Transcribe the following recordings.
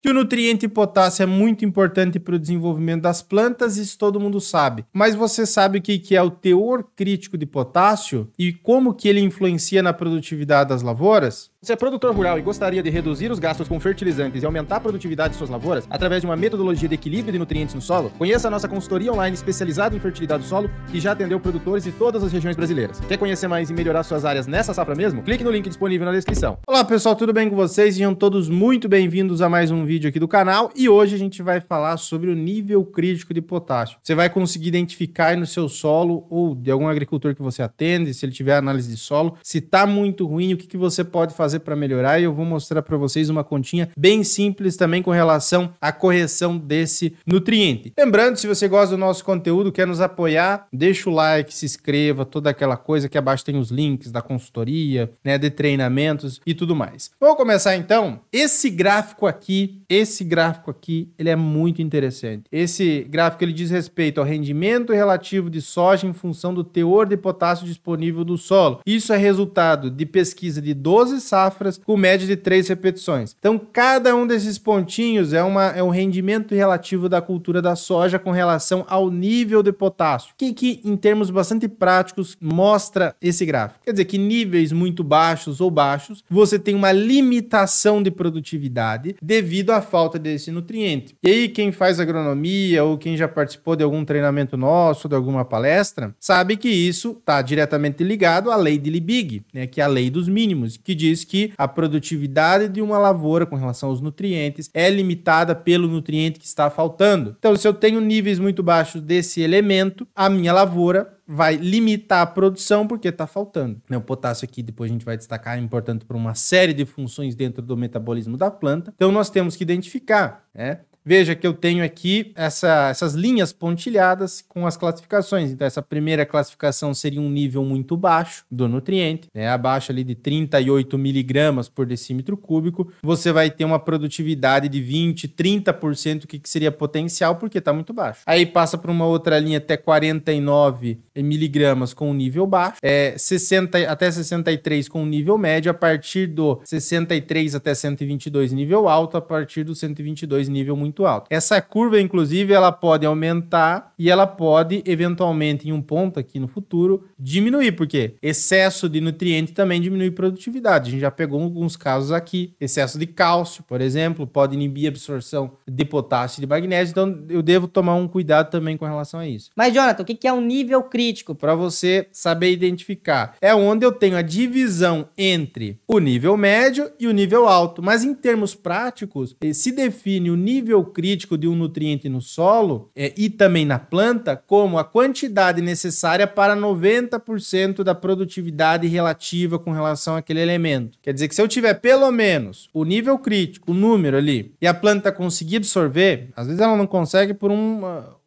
que o nutriente potássio é muito importante para o desenvolvimento das plantas, isso todo mundo sabe. Mas você sabe o que, é o teor crítico de potássio e como que ele influencia na produtividade das lavouras? Se é produtor rural e gostaria de reduzir os gastos com fertilizantes e aumentar a produtividade de suas lavouras através de uma metodologia de equilíbrio de nutrientes no solo, conheça a nossa consultoria online especializada em fertilidade do solo, que já atendeu produtores de todas as regiões brasileiras. Quer conhecer mais e melhorar suas áreas nessa safra mesmo? Clique no link disponível na descrição. Olá pessoal, tudo bem com vocês? Sejam todos muito bem-vindos a mais um vídeo aqui do canal e hoje a gente vai falar sobre o nível crítico de potássio. Você vai conseguir identificar no seu solo ou de algum agricultor que você atende, se ele tiver análise de solo, se tá muito ruim, o que, que você pode fazer para melhorar e eu vou mostrar para vocês uma continha bem simples também com relação à correção desse nutriente. Lembrando, se você gosta do nosso conteúdo, quer nos apoiar, deixa o like, se inscreva, toda aquela coisa que abaixo tem os links da consultoria, né, de treinamentos e tudo mais. Vamos começar então? Esse gráfico aqui esse gráfico aqui, ele é muito interessante. Esse gráfico ele diz respeito ao rendimento relativo de soja em função do teor de potássio disponível do solo. Isso é resultado de pesquisa de 12 safras com média de 3 repetições. Então, cada um desses pontinhos é, uma, é um rendimento relativo da cultura da soja com relação ao nível de potássio. O que, que, em termos bastante práticos, mostra esse gráfico? Quer dizer que níveis muito baixos ou baixos, você tem uma limitação de produtividade devido à pela falta desse nutriente. E aí, quem faz agronomia ou quem já participou de algum treinamento nosso, de alguma palestra, sabe que isso está diretamente ligado à lei de Liebig, né, que é a lei dos mínimos, que diz que a produtividade de uma lavoura com relação aos nutrientes é limitada pelo nutriente que está faltando. Então, se eu tenho níveis muito baixos desse elemento, a minha lavoura vai limitar a produção porque está faltando. Né, o potássio aqui, depois a gente vai destacar, é importante para uma série de funções dentro do metabolismo da planta. Então, nós temos que identificar, né? Veja que eu tenho aqui essa, essas linhas pontilhadas com as classificações. Então, essa primeira classificação seria um nível muito baixo do nutriente, né? abaixo ali de 38 miligramas por decímetro cúbico. Você vai ter uma produtividade de 20, 30%, que, que seria potencial, porque está muito baixo. Aí passa para uma outra linha até 49 miligramas com um nível baixo, é, 60, até 63 com um nível médio, a partir do 63 até 122 nível alto, a partir do 122 nível muito muito alto. Essa curva, inclusive, ela pode aumentar e ela pode, eventualmente, em um ponto aqui no futuro, diminuir, porque excesso de nutriente também diminui produtividade. A gente já pegou alguns casos aqui. Excesso de cálcio, por exemplo, pode inibir a absorção de potássio e de magnésio. Então, eu devo tomar um cuidado também com relação a isso. Mas, Jonathan, o que é um nível crítico? Para você saber identificar. É onde eu tenho a divisão entre o nível médio e o nível alto. Mas, em termos práticos, eh, se define o nível nível crítico de um nutriente no solo é, e também na planta como a quantidade necessária para 90% da produtividade relativa com relação àquele elemento. Quer dizer que se eu tiver pelo menos o nível crítico, o número ali, e a planta conseguir absorver, às vezes ela não consegue por um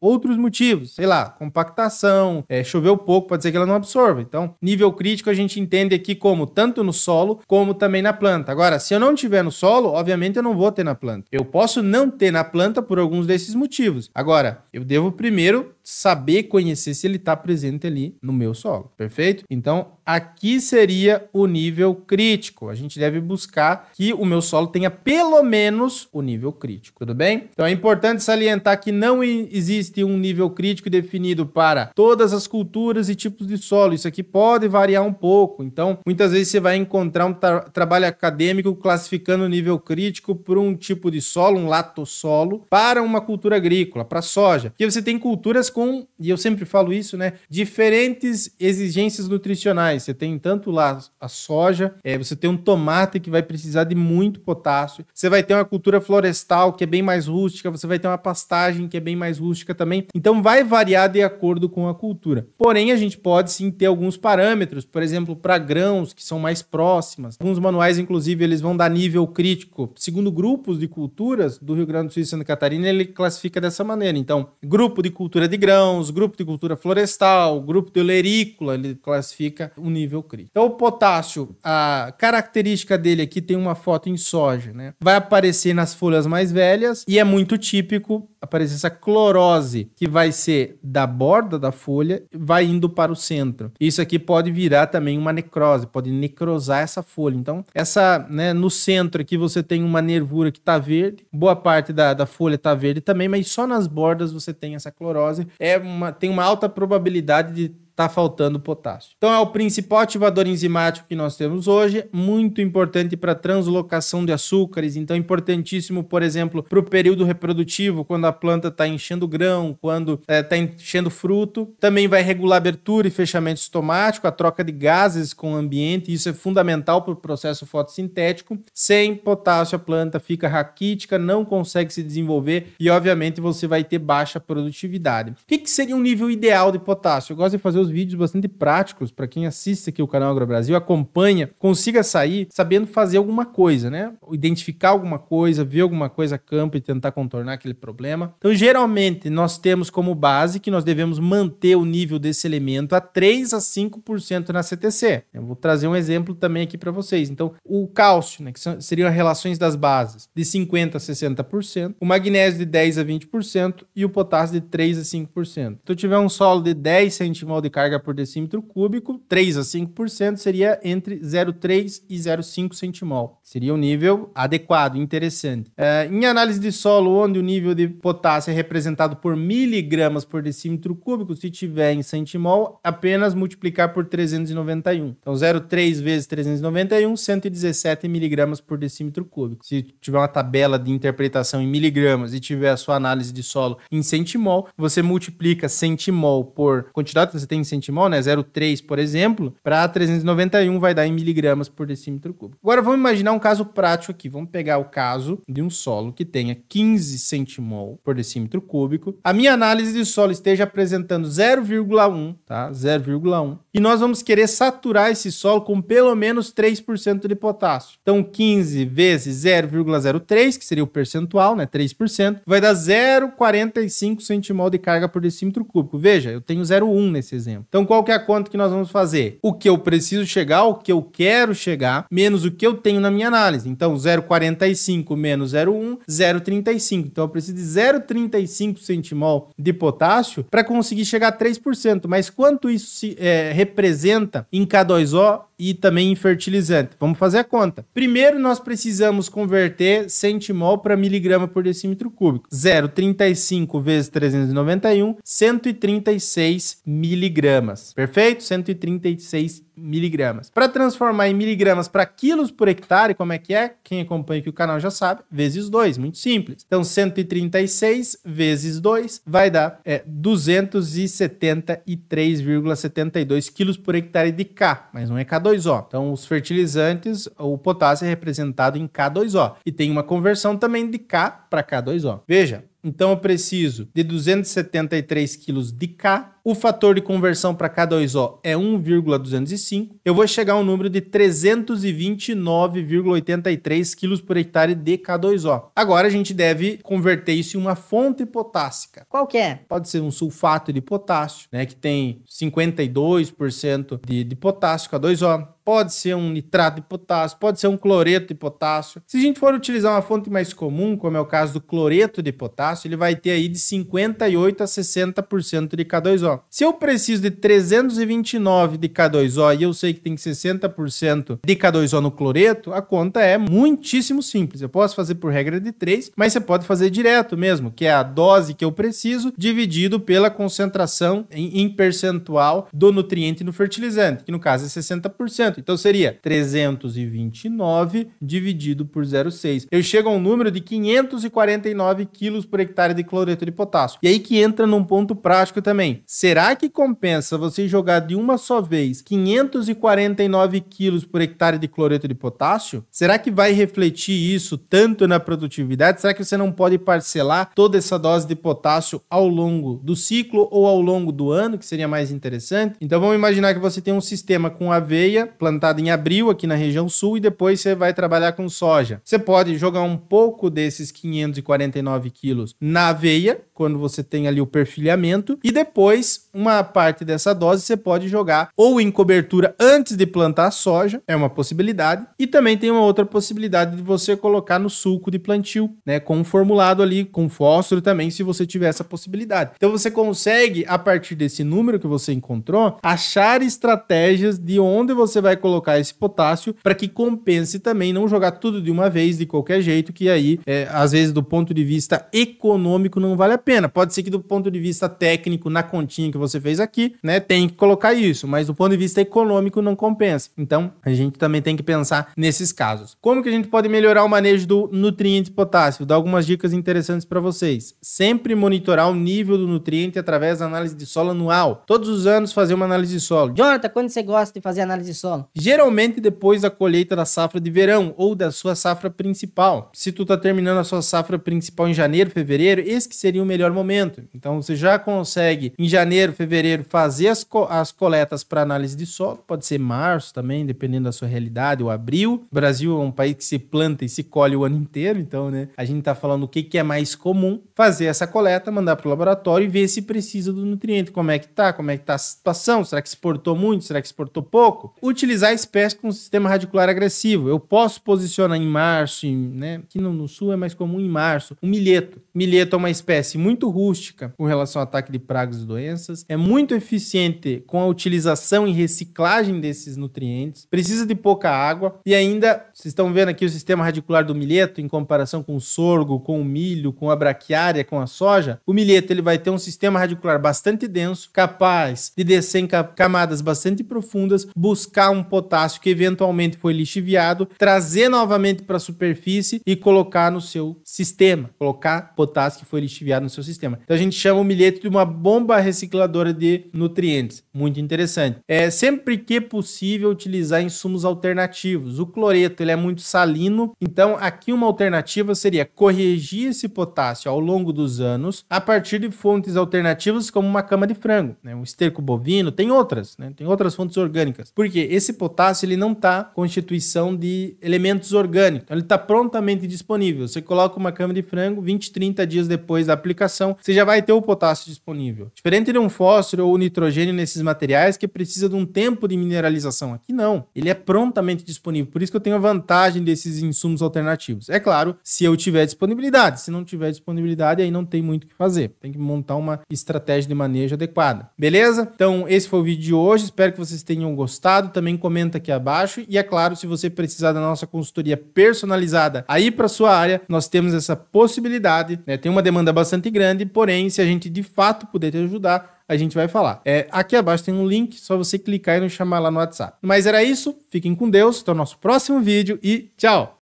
outros motivos, sei lá, compactação, é, choveu pouco, pode ser que ela não absorva. Então, nível crítico a gente entende aqui como tanto no solo como também na planta. Agora, se eu não tiver no solo, obviamente eu não vou ter na planta. Eu posso não ter na planta por alguns desses motivos. Agora, eu devo primeiro saber conhecer se ele está presente ali no meu solo, perfeito? Então, aqui seria o nível crítico. A gente deve buscar que o meu solo tenha pelo menos o nível crítico, tudo bem? Então, é importante salientar que não existe um nível crítico definido para todas as culturas e tipos de solo. Isso aqui pode variar um pouco. Então, muitas vezes você vai encontrar um tra trabalho acadêmico classificando o nível crítico por um tipo de solo, um lato solo, para uma cultura agrícola, para soja. Porque você tem culturas com, e eu sempre falo isso, né? Diferentes exigências nutricionais. Você tem tanto lá a soja, é, você tem um tomate que vai precisar de muito potássio, você vai ter uma cultura florestal que é bem mais rústica, você vai ter uma pastagem que é bem mais rústica também. Então vai variar de acordo com a cultura. Porém, a gente pode sim ter alguns parâmetros, por exemplo, para grãos que são mais próximas. Alguns manuais, inclusive, eles vão dar nível crítico. Segundo grupos de culturas do Rio Grande do Sul e Santa Catarina, ele classifica dessa maneira. Então, grupo de cultura de grãos grãos, grupo de cultura florestal, grupo de olerícola, ele classifica o nível CRI. Então, o potássio, a característica dele aqui tem uma foto em soja, né? Vai aparecer nas folhas mais velhas e é muito típico aparecer essa clorose, que vai ser da borda da folha, vai indo para o centro. Isso aqui pode virar também uma necrose, pode necrosar essa folha. Então, essa, né, no centro aqui você tem uma nervura que está verde, boa parte da, da folha está verde também, mas só nas bordas você tem essa clorose é uma, tem uma alta probabilidade de está faltando potássio. Então é o principal ativador enzimático que nós temos hoje, muito importante para translocação de açúcares, então é importantíssimo, por exemplo, para o período reprodutivo, quando a planta está enchendo grão, quando está é, tá enchendo fruto. Também vai regular abertura e fechamento estomático, a troca de gases com o ambiente, isso é fundamental para o processo fotossintético. Sem potássio, a planta fica raquítica, não consegue se desenvolver e, obviamente, você vai ter baixa produtividade. O que, que seria um nível ideal de potássio? Eu gosto de fazer os vídeos bastante práticos para quem assiste aqui o canal Agro Brasil, acompanha, consiga sair sabendo fazer alguma coisa, né? Identificar alguma coisa, ver alguma coisa a campo e tentar contornar aquele problema. Então, geralmente, nós temos como base que nós devemos manter o nível desse elemento a 3 a 5% na CTC. Eu vou trazer um exemplo também aqui para vocês. Então, o cálcio, né, que seriam as relações das bases, de 50 a 60%, o magnésio de 10 a 20% e o potássio de 3 a 5%. Então, tiver um solo de 10 centimol de carga por decímetro cúbico, 3 a 5% seria entre 0,3 e 0,5 centimol. Seria um nível adequado, interessante. É, em análise de solo, onde o nível de potássio é representado por miligramas por decímetro cúbico, se tiver em centimol, apenas multiplicar por 391. Então, 0,3 vezes 391, 117 miligramas por decímetro cúbico. Se tiver uma tabela de interpretação em miligramas e tiver a sua análise de solo em centimol, você multiplica centimol por quantidade que você tem centimol, né, 0,3 por exemplo, para 391 vai dar em miligramas por decímetro cúbico. Agora vamos imaginar um caso prático aqui. Vamos pegar o caso de um solo que tenha 15 centimol por decímetro cúbico. A minha análise de solo esteja apresentando 0,1, tá? 0,1. E nós vamos querer saturar esse solo com pelo menos 3% de potássio. Então 15 vezes 0,03, que seria o percentual, né, 3%, vai dar 0,45 centimol de carga por decímetro cúbico. Veja, eu tenho 0,1 nesse exemplo exemplo. Então, qual que é a conta que nós vamos fazer? O que eu preciso chegar, o que eu quero chegar, menos o que eu tenho na minha análise. Então, 0,45 menos 0,1, 0,35. Então, eu preciso de 0,35 centimol de potássio para conseguir chegar a 3%. Mas quanto isso se, é, representa em K2O e também em fertilizante. Vamos fazer a conta. Primeiro, nós precisamos converter centimol para miligrama por decímetro cúbico. 0,35 vezes 391, 136 miligramas. Perfeito? 136 miligramas. Para transformar em miligramas para quilos por hectare, como é que é? Quem acompanha aqui o canal já sabe, vezes 2, muito simples. Então, 136 vezes 2 vai dar é, 273,72 quilos por hectare de K, mas não é K2 K2O. Então, os fertilizantes, o potássio é representado em K2O. E tem uma conversão também de K para K2O. Veja, então eu preciso de 273 quilos de K o fator de conversão para K2O é 1,205, eu vou chegar a um número de 329,83 quilos por hectare de K2O. Agora a gente deve converter isso em uma fonte potássica. Qual que é? Pode ser um sulfato de potássio, né, que tem 52% de, de potássio, K2O pode ser um nitrato de potássio, pode ser um cloreto de potássio. Se a gente for utilizar uma fonte mais comum, como é o caso do cloreto de potássio, ele vai ter aí de 58 a 60% de K2O. Se eu preciso de 329 de K2O e eu sei que tem 60% de K2O no cloreto, a conta é muitíssimo simples. Eu posso fazer por regra de 3, mas você pode fazer direto mesmo, que é a dose que eu preciso dividido pela concentração em, em percentual do nutriente no fertilizante, que no caso é 60%. Então seria 329 dividido por 0,6. Eu chego a um número de 549 quilos por hectare de cloreto de potássio. E aí que entra num ponto prático também será que compensa você jogar de uma só vez 549 quilos por hectare de cloreto de potássio? Será que vai refletir isso tanto na produtividade? Será que você não pode parcelar toda essa dose de potássio ao longo do ciclo ou ao longo do ano, que seria mais interessante? Então vamos imaginar que você tem um sistema com aveia plantada em abril aqui na região sul e depois você vai trabalhar com soja. Você pode jogar um pouco desses 549 quilos na aveia, quando você tem ali o perfilhamento, e depois is uma parte dessa dose você pode jogar ou em cobertura antes de plantar soja, é uma possibilidade, e também tem uma outra possibilidade de você colocar no sulco de plantio, né, com um formulado ali com fósforo também, se você tiver essa possibilidade. Então você consegue a partir desse número que você encontrou, achar estratégias de onde você vai colocar esse potássio para que compense também não jogar tudo de uma vez de qualquer jeito, que aí é, às vezes do ponto de vista econômico não vale a pena. Pode ser que do ponto de vista técnico na continha que você você fez aqui, né? Tem que colocar isso, mas do ponto de vista econômico não compensa. Então, a gente também tem que pensar nesses casos. Como que a gente pode melhorar o manejo do nutriente potássio? Dar algumas dicas interessantes para vocês. Sempre monitorar o nível do nutriente através da análise de solo anual. Todos os anos fazer uma análise de solo. Jonathan, quando você gosta de fazer análise de solo? Geralmente depois da colheita da safra de verão ou da sua safra principal. Se tu tá terminando a sua safra principal em janeiro, fevereiro, esse que seria o melhor momento. Então você já consegue em janeiro janeiro, fevereiro, fazer as, co as coletas para análise de solo, pode ser março também, dependendo da sua realidade, ou abril. O Brasil é um país que se planta e se colhe o ano inteiro, então, né, a gente está falando o que, que é mais comum, fazer essa coleta, mandar para o laboratório e ver se precisa do nutriente, como é que tá, como é que tá a situação, será que exportou muito, será que exportou pouco? Utilizar espécies com sistema radicular agressivo. Eu posso posicionar em março, em, né, que no, no sul é mais comum em março, um milheto. Milheto é uma espécie muito rústica com relação ao ataque de pragas e doenças, é muito eficiente com a utilização e reciclagem desses nutrientes, precisa de pouca água e ainda, vocês estão vendo aqui o sistema radicular do milheto em comparação com o sorgo, com o milho, com a braquiária, com a soja, o milheto ele vai ter um sistema radicular bastante denso, capaz de descer em camadas bastante profundas, buscar um potássio que eventualmente foi lixiviado, trazer novamente para a superfície e colocar no seu sistema, colocar potássio que foi lixiviado no seu sistema. Então a gente chama o milheto de uma bomba recicladora reguladora de nutrientes. Muito interessante. É sempre que possível utilizar insumos alternativos. O cloreto ele é muito salino, então aqui uma alternativa seria corrigir esse potássio ao longo dos anos a partir de fontes alternativas como uma cama de frango, né? um esterco bovino, tem outras, né? tem outras fontes orgânicas. Porque esse potássio ele não está constituição de elementos orgânicos, então, ele está prontamente disponível. Você coloca uma cama de frango, 20, 30 dias depois da aplicação, você já vai ter o potássio disponível. Diferente de um fósforo ou nitrogênio nesses materiais que precisa de um tempo de mineralização. Aqui não. Ele é prontamente disponível. Por isso que eu tenho a vantagem desses insumos alternativos. É claro, se eu tiver disponibilidade. Se não tiver disponibilidade, aí não tem muito o que fazer. Tem que montar uma estratégia de manejo adequada. Beleza? Então, esse foi o vídeo de hoje. Espero que vocês tenham gostado. Também comenta aqui abaixo. E é claro, se você precisar da nossa consultoria personalizada aí para sua área, nós temos essa possibilidade. Né? Tem uma demanda bastante grande, porém, se a gente de fato puder te ajudar, a gente vai falar. É, aqui abaixo tem um link, só você clicar e nos chamar lá no WhatsApp. Mas era isso, fiquem com Deus, até o nosso próximo vídeo e tchau!